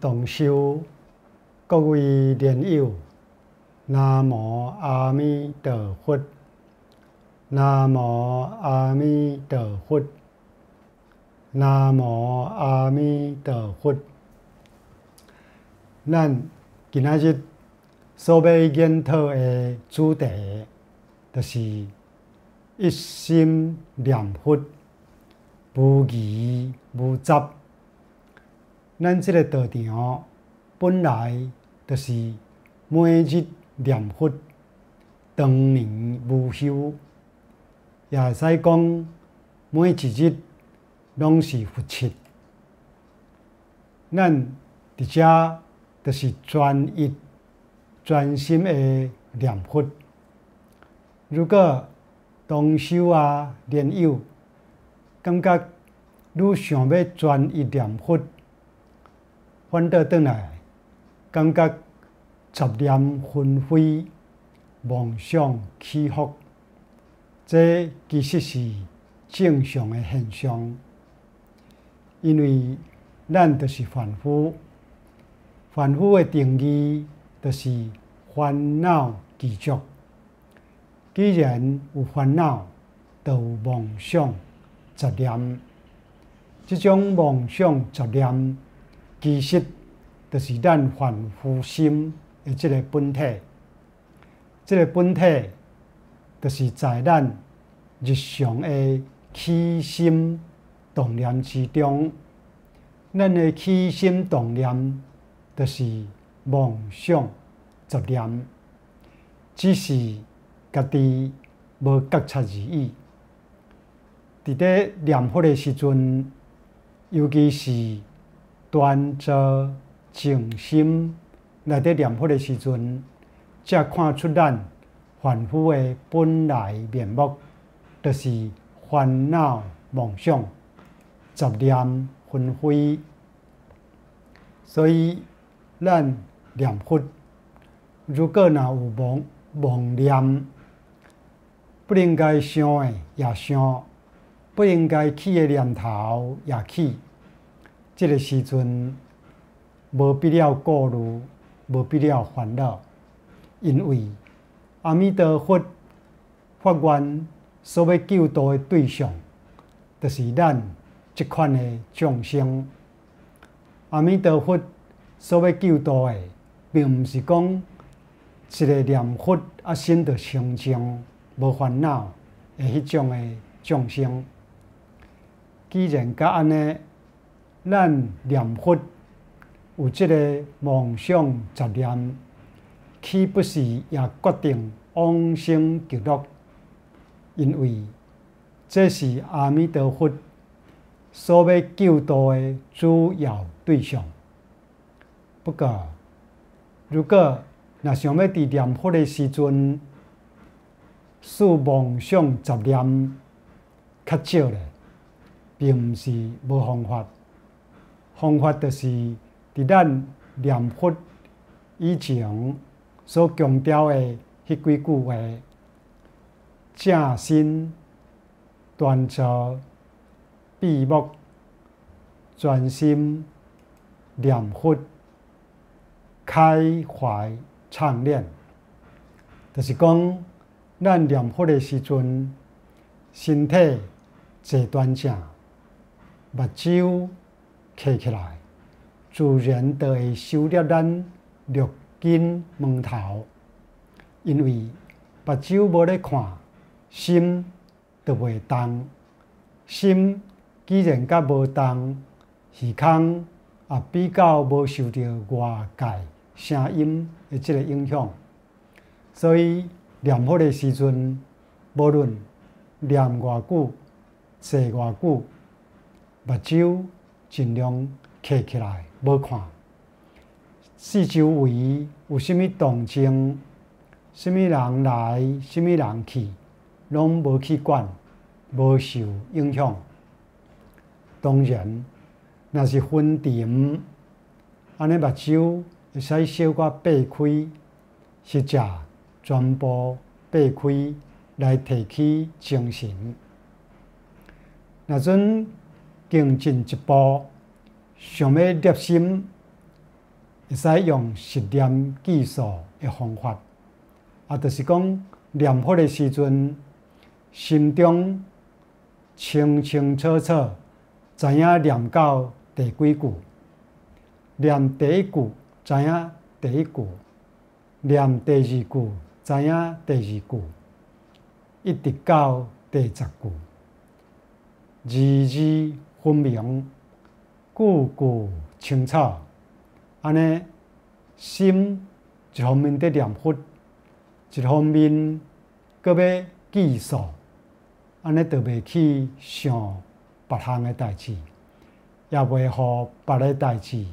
同修各位莲友，南无阿弥陀佛，南无阿弥陀佛，南无阿弥陀佛。咱今仔日所要研讨的主题，就是一心念佛，不疑不杂。咱即个道场本来就是每日念佛，当年无休，也会使讲每一日拢是佛七。咱伫遮就是专一、专心诶念佛。如果动修啊、念佛，感觉你想要专一念佛。翻倒倒来，感觉杂念纷飞，妄想起伏。这其实是正常的现象，因为咱就是凡夫。凡夫的定义就是烦恼执着。既然有烦恼，就有妄想、杂念。即种妄想、杂念。其实，就是咱凡夫心的即个本体。这个本体，就是在咱日常的起心动念之中，咱的起心动念，就是妄想杂念，只是家己无觉察而已。伫咧念佛的时阵，尤其是。端坐静心来伫念佛的时阵，才看出咱凡夫的本来面目，就是烦恼妄想、杂念纷飞。所以，咱念佛，如果若有妄妄念，不应该想的也想，不应该起的念头也起。这个时阵，无必要顾虑，无必要烦恼，因为阿弥陀佛法愿所要救度的对象，就是咱这款的众生。阿弥陀佛所要救度的，并毋是讲一个念佛啊，心就清净无烦恼的迄种的众生。既然甲安尼，咱念佛有即个妄想杂念，岂不是也决定往生极乐？因为这是阿弥陀佛所要救度的主要对象。不过，如果若想要伫念佛的时阵，使妄想杂念较少咧，并毋是无方法。方法就是伫咱念佛以前所强调的迄几句话：正身端坐，闭目，专心念佛，开怀畅念。就是讲咱念佛的时阵，身体坐端正，目睭。提起来，自然就会收了咱六根门头，因为目睭无咧看，心就袂动，心既然甲无动，耳孔也比较无受到外界声音的即个影响，所以念佛的时阵，无论念偌久、坐偌久、目睭，尽量徛起来，无看四周围有啥物动静，啥物人来，啥物人去，拢无去管，无受影响。当然，若是昏沉，安尼目睭会使小可擘开，食食全部擘开来提起精神。那阵。更进一步，想要入心，会使用实验技术的方法。啊，就是讲念佛的时阵，心中清清楚楚，知影念到第几句，念第一句知影第一句，念第二句知影第二句，一直到第十句，二二。分明句句清楚，安尼心一方面在念佛，一方面搁要记数，安尼就未去想别项诶代志，也未互别个代志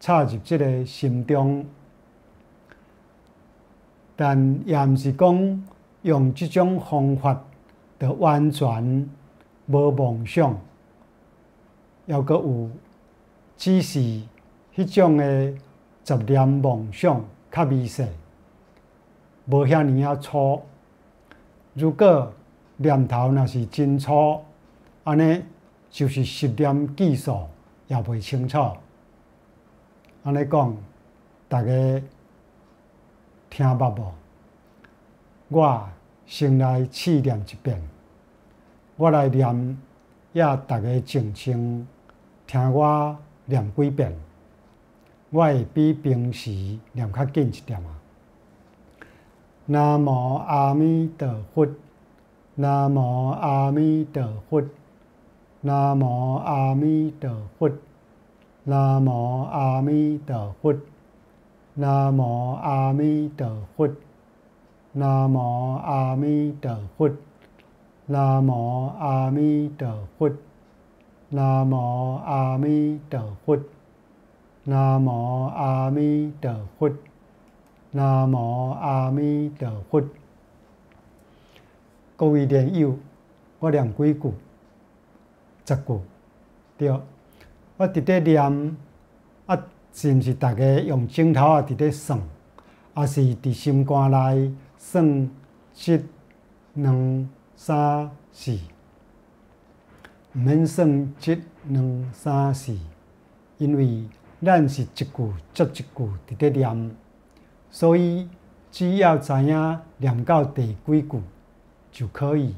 插入即个心中。但也毋是讲用即种方法就完全无梦想。犹阁有只是迄种诶十念妄想较微细，无遐尔啊粗。如果念头若是真粗，安尼就是十念技术也袂清楚。安尼讲，大家听捌无？我先来试念一遍，我来念，也大家静静。听我念几遍，我会比平时念较紧一点啊。南无阿弥陀佛，南无阿弥陀佛，南无阿弥陀佛，南无阿弥陀佛，南无阿弥陀佛，南无阿弥陀佛，南无阿弥陀佛。南无阿弥陀佛，南无阿弥陀佛，南无阿弥陀佛。各位莲友，我念几句，十句，对。我直接念，啊，是毋是大家用镜头啊直接算，啊是伫心肝内算一、二、三、四。毋免算一两三四，因为咱是一句接一句伫咧念，所以只要知影念到第几句就可以，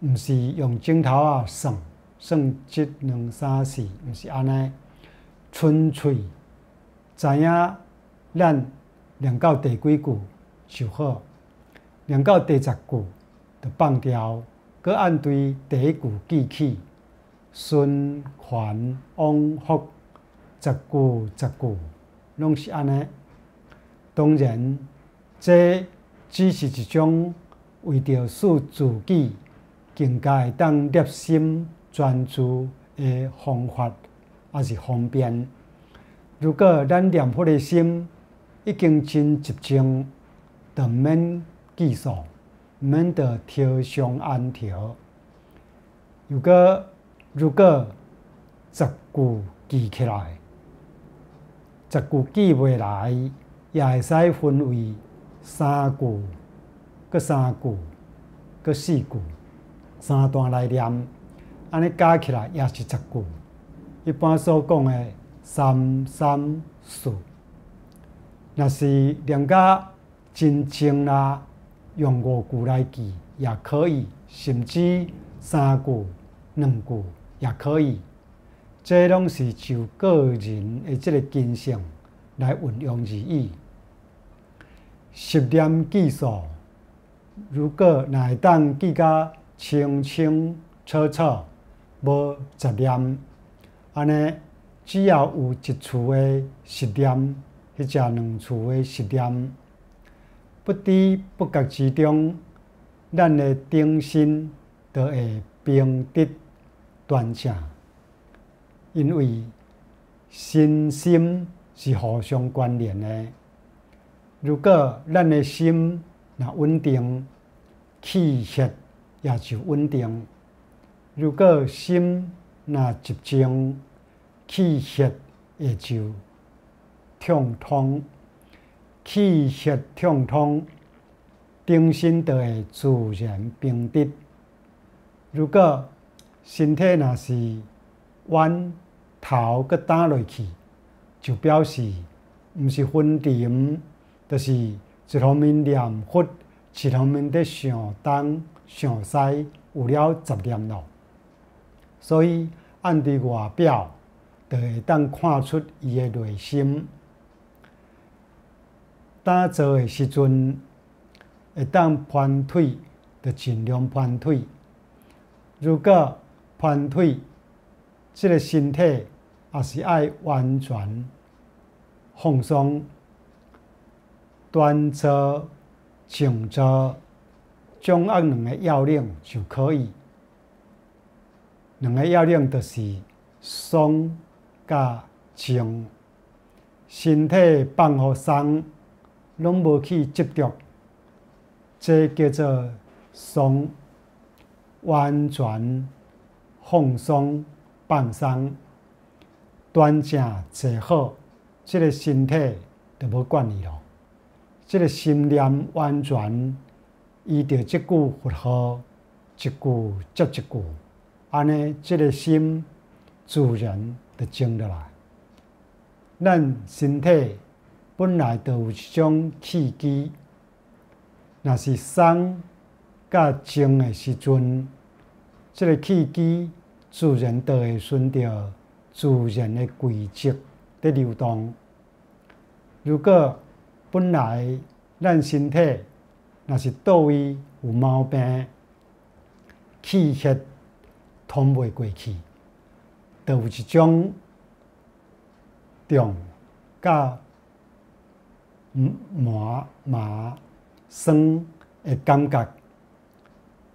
毋是用镜头啊算算一两三四，毋是安尼，纯粹知影咱念到第几句就好，念到第十句就放掉。各按对第一句记起，循环往复，十句十句，拢是安尼。当然，这只是一种为着使自己更加会当入心专注的方法，也是方便。如果咱念佛的心已经真集中，断面计数。们得调上安调，如果如果十句记起来，十句记未来，也会使分为三句、阁三句、阁四句，三段来念，安尼加起来也是十句。一般所讲的三三四，若是念甲真清啦。用五句来记也可以，甚至三句、两句也可以。这拢是就个人的这个精神来运用而已。十念技术，如果内底记甲清清楚楚，无杂念，安尼只要有一处的十念，或者两处的十念。不知不觉之中，咱的定心就会平直端正。因为身心是互相关联的，如果咱的心若稳定，气血也就稳定；如果心若集中，气血也就畅通气血畅通，精神就会自然平直。如果身体若是弯头，阁打落去，就表示唔是昏沉，就是一方面念佛，一方面伫想东想西，有了杂念了。所以按伫外表，就会当看出伊的内心。打坐诶时阵，会当盘腿，著尽量盘腿。如果盘腿，即个身体也是爱完全放松、端坐、静坐，掌握两个要领就可以。两个要领著是松甲静，身体放互松。拢无去接触，这叫做松、完全放松、放松、端正坐好，这个身体就无管你咯。这个心念完全依着即句佛号，一句接一句，安尼即个心自然就静落来。咱身体。本来就有一种气机，若是生甲蒸的时阵，即个气机自然就会顺着自然的轨迹在流动。如果本来咱身体若是倒位有毛病，气血通未过去，就有一种重甲。麻麻酸的感觉，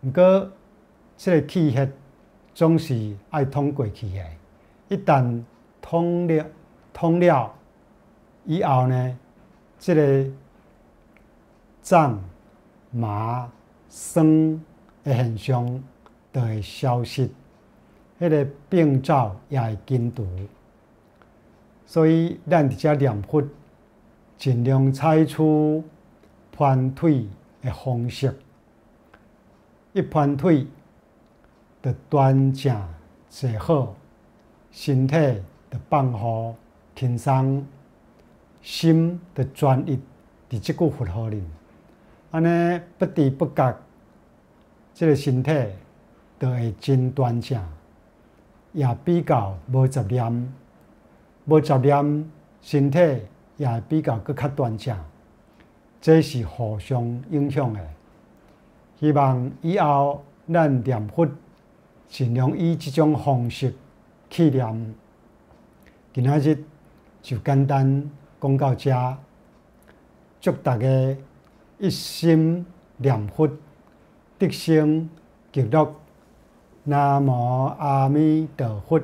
毋过即个气血总是爱通过去的。一旦通了，通了以后呢，这个胀麻酸的现象就会消失，迄个病灶也会根除。所以咱伫遮念佛。尽量采取盘腿的方式，一盘腿，着端正坐好，身体着放好、轻松，心着专一，伫即句佛号里，安尼不知不觉，即个身体就会真端正，也比较无杂念，无杂念，身体。也会比较更较端正，这是互相影响的。希望以后咱念佛，尽量以即种方式去念。今仔日就简单讲到遮，祝大家一心念佛，得生极乐。南无阿弥陀佛。